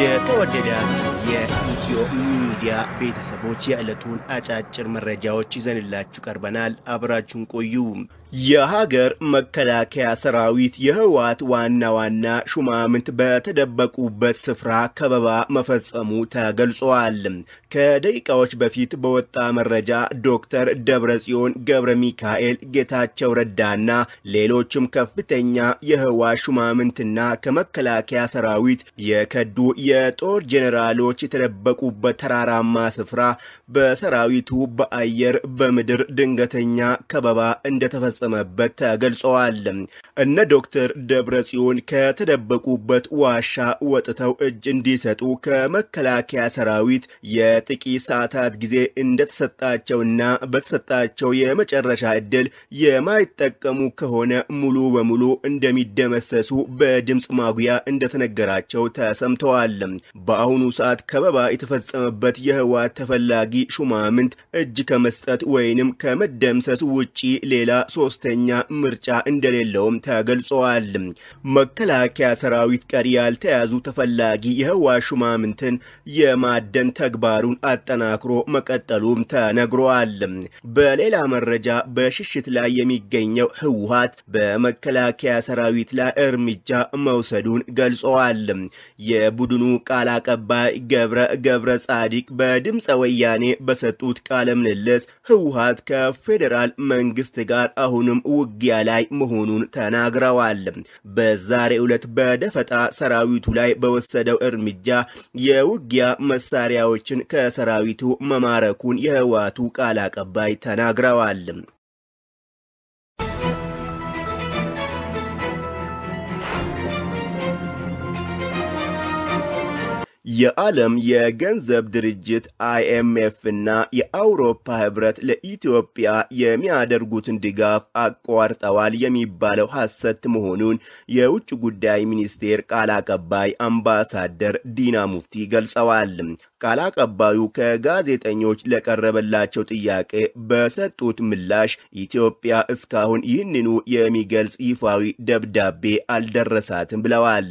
የተወደዳችሁ የኢትዮ ሚዲያ ቤተሰቦች የዕለቱን አጫጭር መረጃዎች ይዘንላችሁ ቀርበናል። አብራችሁን ቆዩ። የሀገር መከላከያ ሰራዊት የህወሓት ዋና ዋና ሹማምንት በተደበቁበት ስፍራ ከበባ መፈጸሙ ተገልጿል። ከደቂቃዎች በፊት በወጣ መረጃ ዶክተር ደብረጽዮን ገብረ ሚካኤል፣ ጌታቸው ረዳና ሌሎችም ከፍተኛ የህወሓት ሹማምንትና ከመከላከያ ሰራዊት የከዱ የጦር ጄኔራሎች የተደበቁበት ተራራማ ስፍራ በሰራዊቱ በአየር በምድር ድንገተኛ ከበባ እንደተፈ እንደተፈጸመበት ተገልጸዋል። እነ ዶክተር ደብረ ጽዮን ከተደበቁበት ዋሻ ወጥተው እጅ እንዲሰጡ ከመከላከያ ሰራዊት የጥቂት ሰዓታት ጊዜ እንደተሰጣቸውና በተሰጣቸው የመጨረሻ ዕድል የማይጠቀሙ ከሆነ ሙሉ በሙሉ እንደሚደመሰሱ በድምፅ ማጉያ እንደተነገራቸው ተሰምተዋል። በአሁኑ ሰዓት ከበባ የተፈጸመበት የህወሓት ተፈላጊ ሹማምንት እጅ ከመስጠት ወይንም ከመደምሰስ ውጪ ሌላ ሶስተኛ ምርጫ እንደሌለውም ተገልጿል። መከላከያ ሰራዊት ቀሪ ያልተያዙ ተፈላጊ የህዋ ሹማምንትን የማደን ተግባሩን አጠናክሮ መቀጠሉም ተነግሯል። በሌላ መረጃ በሽሽት ላይ የሚገኘው ህወሀት በመከላከያ ሰራዊት ላይ እርምጃ መውሰዱን ገልጸዋል። የቡድኑ ቃል አቀባይ ገብረ ገብረ ጻዲቅ በድምፀ ወያኔ በሰጡት ቃለ ምልልስ ህወሀት ከፌዴራል መንግስት ጋር አሁን አሁንም ውጊያ ላይ መሆኑን ተናግረዋል። በዛሬ ዕለት በደፈጣ ሰራዊቱ ላይ በወሰደው እርምጃ የውጊያ መሳሪያዎችን ከሰራዊቱ መማረኩን የህወሓቱ ቃል አቀባይ ተናግረዋል። የዓለም የገንዘብ ድርጅት አይኤምኤፍ እና የአውሮፓ ህብረት ለኢትዮጵያ የሚያደርጉትን ድጋፍ አቋርጠዋል የሚባለው ሐሰት መሆኑን የውጭ ጉዳይ ሚኒስቴር ቃል አቀባይ አምባሳደር ዲና ሙፍቲ ገልጸዋል። ቃል አቀባዩ ከጋዜጠኞች ለቀረበላቸው ጥያቄ በሰጡት ምላሽ ኢትዮጵያ እስካሁን ይህንኑ የሚገልጽ ይፋዊ ደብዳቤ አልደረሳትም ብለዋል።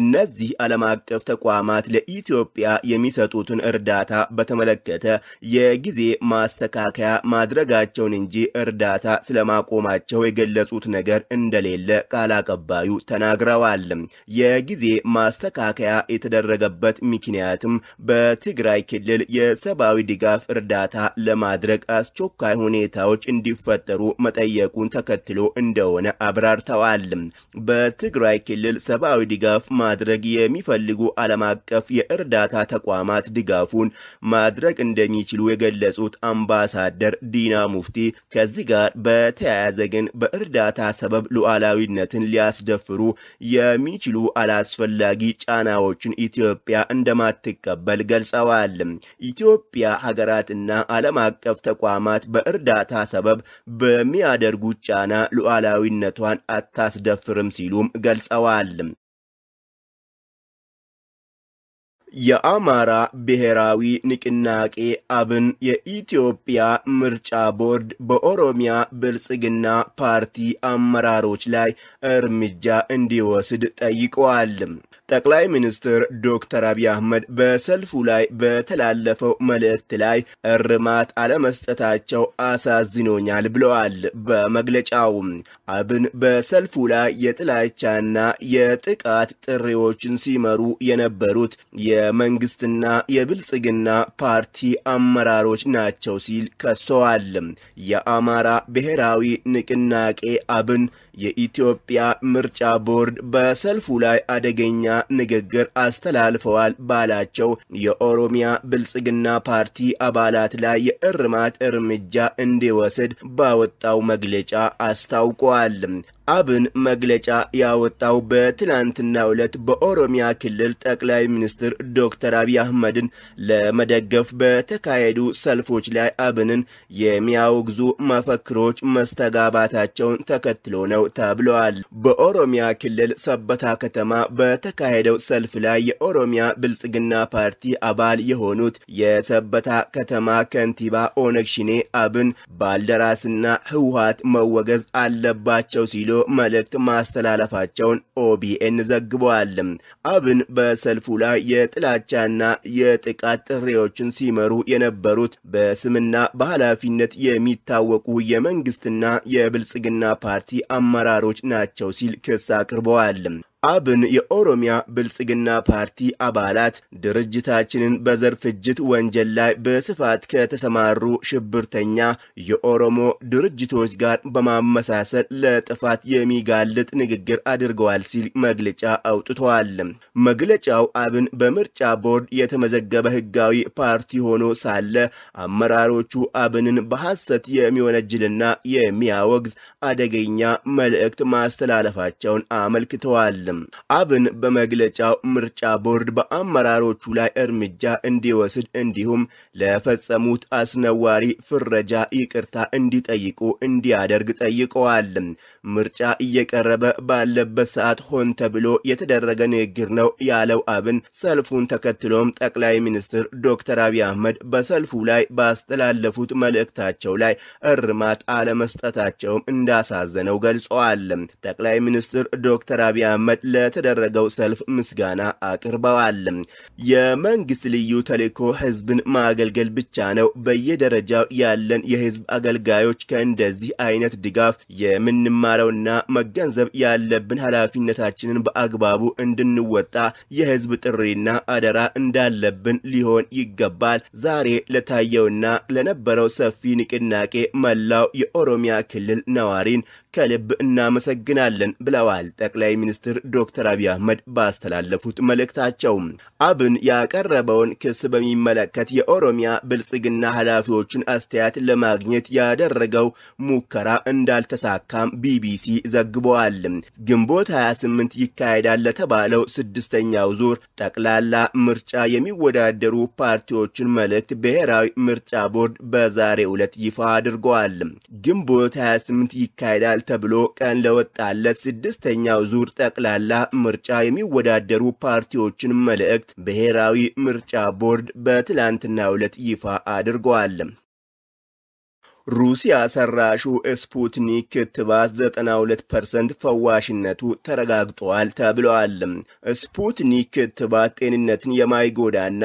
እነዚህ ዓለም አቀፍ ተቋማት ለኢትዮጵያ የሚሰጡትን እርዳታ በተመለከተ የጊዜ ማስተካከያ ማድረጋቸውን እንጂ እርዳታ ስለማቆማቸው የገለጹት ነገር እንደሌለ ቃል አቀባዩ ተናግረዋል። የጊዜ ማስተካከያ የተደረገበት ምክንያትም በ በትግራይ ክልል የሰብአዊ ድጋፍ እርዳታ ለማድረግ አስቸኳይ ሁኔታዎች እንዲፈጠሩ መጠየቁን ተከትሎ እንደሆነ አብራርተዋል። በትግራይ ክልል ሰብአዊ ድጋፍ ማድረግ የሚፈልጉ ዓለም አቀፍ የእርዳታ ተቋማት ድጋፉን ማድረግ እንደሚችሉ የገለጹት አምባሳደር ዲና ሙፍቲ ከዚህ ጋር በተያያዘ ግን በእርዳታ ሰበብ ሉዓላዊነትን ሊያስደፍሩ የሚችሉ አላስፈላጊ ጫናዎችን ኢትዮጵያ እንደማትቀበል ገልጸዋል። ገልጸዋል። ኢትዮጵያ ሀገራትና ዓለም አቀፍ ተቋማት በእርዳታ ሰበብ በሚያደርጉት ጫና ሉዓላዊነቷን አታስደፍርም ሲሉም ገልጸዋል። የአማራ ብሔራዊ ንቅናቄ አብን የኢትዮጵያ ምርጫ ቦርድ በኦሮሚያ ብልጽግና ፓርቲ አመራሮች ላይ እርምጃ እንዲወስድ ጠይቀዋል። ጠቅላይ ሚኒስትር ዶክተር አብይ አህመድ በሰልፉ ላይ በተላለፈው መልእክት ላይ እርማት አለመስጠታቸው አሳዝኖኛል ብለዋል። በመግለጫው አብን በሰልፉ ላይ የጥላቻና የጥቃት ጥሪዎችን ሲመሩ የነበሩት የመንግስትና የብልጽግና ፓርቲ አመራሮች ናቸው ሲል ከሰዋል። የአማራ ብሔራዊ ንቅናቄ አብን የኢትዮጵያ ምርጫ ቦርድ በሰልፉ ላይ አደገኛ ንግግር አስተላልፈዋል ባላቸው የኦሮሚያ ብልጽግና ፓርቲ አባላት ላይ የእርማት እርምጃ እንዲወስድ ባወጣው መግለጫ አስታውቋል። አብን መግለጫ ያወጣው በትናንትናው ዕለት በኦሮሚያ ክልል ጠቅላይ ሚኒስትር ዶክተር አብይ አህመድን ለመደገፍ በተካሄዱ ሰልፎች ላይ አብንን የሚያወግዙ መፈክሮች መስተጋባታቸውን ተከትሎ ነው ተብለዋል። በኦሮሚያ ክልል ሰበታ ከተማ በተካሄደው ሰልፍ ላይ የኦሮሚያ ብልጽግና ፓርቲ አባል የሆኑት የሰበታ ከተማ ከንቲባ ኦነግ ሽኔ አብን ባልደራስና ህወሀት መወገዝ አለባቸው ሲሉ መልእክት ማስተላለፋቸውን ኦቢኤን ዘግበዋል። አብን በሰልፉ ላይ የጥላቻና የጥቃት ጥሪዎችን ሲመሩ የነበሩት በስምና በኃላፊነት የሚታወቁ የመንግስትና የብልጽግና ፓርቲ አመራሮች ናቸው ሲል ክስ አቅርበዋል። አብን የኦሮሚያ ብልጽግና ፓርቲ አባላት ድርጅታችንን በዘር ፍጅት ወንጀል ላይ በስፋት ከተሰማሩ ሽብርተኛ የኦሮሞ ድርጅቶች ጋር በማመሳሰል ለጥፋት የሚጋልጥ ንግግር አድርገዋል ሲል መግለጫ አውጥተዋል። መግለጫው አብን በምርጫ ቦርድ የተመዘገበ ሕጋዊ ፓርቲ ሆኖ ሳለ አመራሮቹ አብንን በሐሰት የሚወነጅልና የሚያወግዝ አደገኛ መልእክት ማስተላለፋቸውን አመልክተዋል። አይደለም። አብን በመግለጫው ምርጫ ቦርድ በአመራሮቹ ላይ እርምጃ እንዲወስድ እንዲሁም ለፈጸሙት አስነዋሪ ፍረጃ ይቅርታ እንዲጠይቁ እንዲያደርግ ጠይቀዋል። ምርጫ እየቀረበ ባለበት ሰዓት ሆን ተብሎ የተደረገ ንግግር ነው ያለው አብን ሰልፉን ተከትሎም ጠቅላይ ሚኒስትር ዶክተር አብይ አህመድ በሰልፉ ላይ ባስተላለፉት መልእክታቸው ላይ እርማት አለመስጠታቸውም እንዳሳዘነው ገልጸዋል። ጠቅላይ ሚኒስትር ዶክተር አብይ አህመድ ለተደረገው ሰልፍ ምስጋና አቅርበዋል። የመንግስት ልዩ ተልዕኮ ህዝብን ማገልገል ብቻ ነው። በየደረጃው ያለን የህዝብ አገልጋዮች ከእንደዚህ አይነት ድጋፍ የምንማረውና መገንዘብ ያለብን ኃላፊነታችንን በአግባቡ እንድንወጣ የህዝብ ጥሪና አደራ እንዳለብን ሊሆን ይገባል። ዛሬ ለታየውና ለነበረው ሰፊ ንቅናቄ መላው የኦሮሚያ ክልል ነዋሪን ከልብ እናመሰግናለን ብለዋል ጠቅላይ ሚኒስትር ዶክተር አብይ አህመድ ባስተላለፉት መልእክታቸው። አብን ያቀረበውን ክስ በሚመለከት የኦሮሚያ ብልጽግና ኃላፊዎችን አስተያየት ለማግኘት ያደረገው ሙከራ እንዳልተሳካም ቢቢሲ ዘግበዋል። ግንቦት 28 ይካሄዳል ለተባለው ስድስተኛው ዙር ጠቅላላ ምርጫ የሚወዳደሩ ፓርቲዎችን መልእክት ብሔራዊ ምርጫ ቦርድ በዛሬ ዕለት ይፋ አድርገዋል። ግንቦት 28 ይካሄዳል ይሆናል ተብሎ ቀን ለወጣለት ስድስተኛው ዙር ጠቅላላ ምርጫ የሚወዳደሩ ፓርቲዎችን መልእክት ብሔራዊ ምርጫ ቦርድ በትላንትናው ዕለት ይፋ አድርገዋል። ሩሲያ ሰራሹ ስፑትኒክ ክትባት 92 ፐርሰንት ፈዋሽነቱ ተረጋግጧል ተብለዋል። ስፑትኒክ ክትባት ጤንነትን የማይጎዳና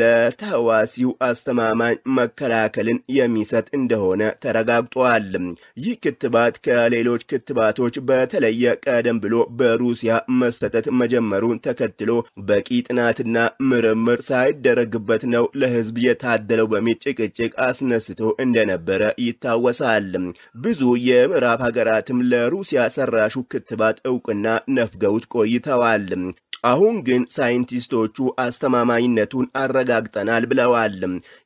ለተህዋሲው አስተማማኝ መከላከልን የሚሰጥ እንደሆነ ተረጋግጧል። ይህ ክትባት ከሌሎች ክትባቶች በተለየ ቀደም ብሎ በሩሲያ መሰጠት መጀመሩን ተከትሎ በቂ ጥናትና ምርምር ሳይደረግበት ነው ለህዝብ የታደለው በሚል ጭቅጭቅ አስነስቶ እንደነበረ ይታወሳል። ብዙ የምዕራብ ሀገራትም ለሩሲያ ሰራሹ ክትባት እውቅና ነፍገውት ቆይተዋል። አሁን ግን ሳይንቲስቶቹ አስተማማኝነቱን አረጋግጠናል ብለዋል።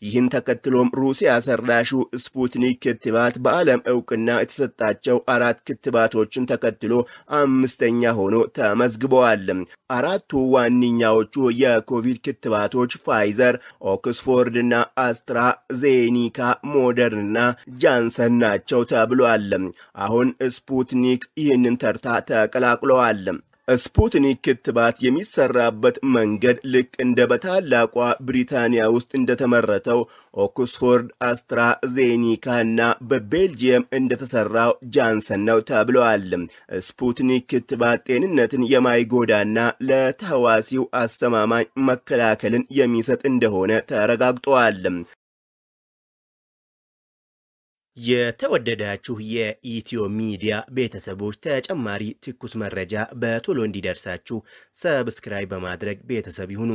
ይህን ተከትሎም ሩሲያ ሰራሹ ስፑትኒክ ክትባት በዓለም እውቅና የተሰጣቸው አራት ክትባቶችን ተከትሎ አምስተኛ ሆኖ ተመዝግበዋል። አራቱ ዋነኛዎቹ የኮቪድ ክትባቶች ፋይዘር፣ ኦክስፎርድ እና አስትራ ዜኒካ፣ ሞደርንና ጃንሰን ናቸው ተብሏል። አሁን ስፑትኒክ ይህንን ተርታ ተቀላቅለዋል። ስፑትኒክ ክትባት የሚሰራበት መንገድ ልክ እንደ በታላቋ ብሪታንያ ውስጥ እንደተመረተው ኦክስፎርድ ዜኒካ እና በቤልጅየም እንደተሰራው ጃንሰን ነው ተብለዋል። ስፑትኒክ ክትባት ጤንነትን የማይጎዳና ለተህዋሲው አስተማማኝ መከላከልን የሚሰጥ እንደሆነ ተረጋግጠዋል። የተወደዳችሁ የኢትዮ ሚዲያ ቤተሰቦች ተጨማሪ ትኩስ መረጃ በቶሎ እንዲደርሳችሁ ሰብስክራይብ በማድረግ ቤተሰብ ይሁኑ።